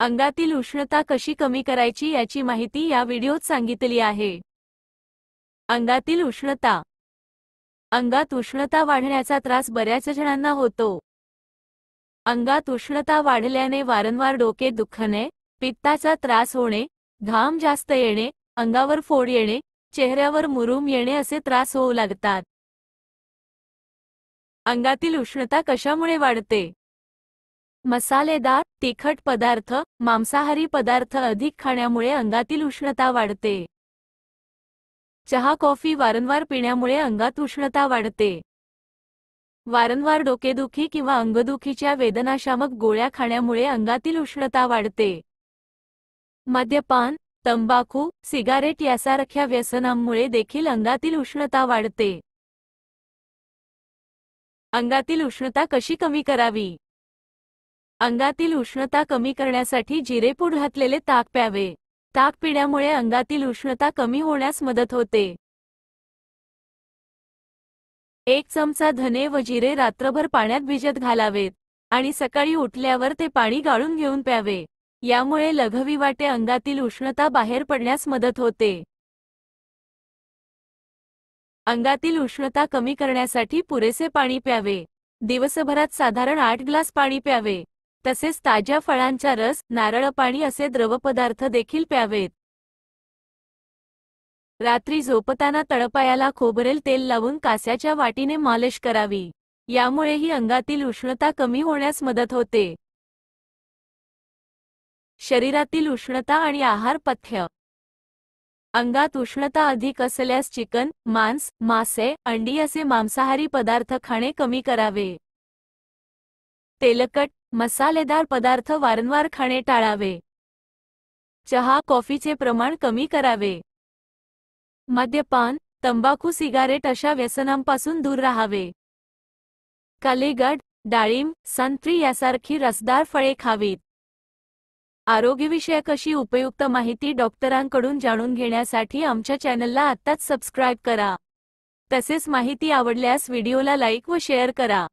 अंगातील उष्णता कशी कमी करायची याची माहिती या व्हिडिओत सांगितली आहे अंगातील उष्णता अंगात उष्णता वाढण्याचा त्रास बऱ्याच जणांना होतो अंगात उष्णता वाढल्याने वारंवार डोके दुखणे पित्ताचा त्रास होणे घाम जास्त येणे अंगावर फोड येणे चेहऱ्यावर मुरूम येणे असे त्रास होऊ लागतात अंगातील उष्णता कशामुळे वाढते मसालेदार तिखट पदार्थ मांसाहारी पदार्थ अधिक खाण्यामुळे अंगातील उष्णता वाढते चहा कॉफी वारंवार पिण्यामुळे अंगात उष्णता वाढते वारंवार डोकेदुखी किंवा अंगदुखीच्या वेदनाशामक गोळ्या खाण्यामुळे अंगातील उष्णता वाढते मद्यपान तंबाखू सिगारेट यासारख्या व्यसनांमुळे देखील अंगातील उष्णता वाढते अंगातील उष्णता कशी कमी करावी अंगातील उष्णता कमी करण्यासाठी जिरेपूड घातलेले ताक प्यावे ताक पिण्यामुळे अंगातील उष्णता कमी होण्यास मदत होते एक चमचा धने व जिरे रात्रभर पाण्यात भिजत घालावेत आणि सकाळी उठल्यावर ते पाणी गाळून घेऊन प्यावे यामुळे लघवी वाटे अंगातील उष्णता बाहेर पडण्यास मदत होते अंगातील उष्णता कमी करण्यासाठी पुरेसे पाणी प्यावे दिवसभरात साधारण आठ ग्लास पाणी प्यावे तसेच ताज्या फळांचा रस नारळ पाणी असे द्रवपदार्थ देखील प्यावेत रात्री झोपताना तळपायाला खोबरेल तेल लावून कास्याच्या वाटीने मालिश करावी यामुळेही अंगातील उष्णता कमी होण्यास मदत होते शरीरातील उष्णता आणि आहार पथ्य अंगात उष्णता अधिक असल्यास चिकन मांस मासे अंडी असे मांसाहारी पदार्थ खाणे कमी करावे तेलकट मसालेदार पदार्थ वारंवार खाणे टाळावे चहा कॉफीचे प्रमाण कमी करावे मद्यपान तंबाखू सिगारेट अशा व्यसनांपासून दूर राहावे कालेगड डाळिंब संत्री यासारखी रसदार फळे खावीत आरोग्यविषयक अशी उपयुक्त माहिती डॉक्टरांकडून जाणून घेण्यासाठी आमच्या चॅनलला आत्ताच सबस्क्राईब करा तसेच माहिती आवडल्यास व्हिडिओला लाईक व शेअर करा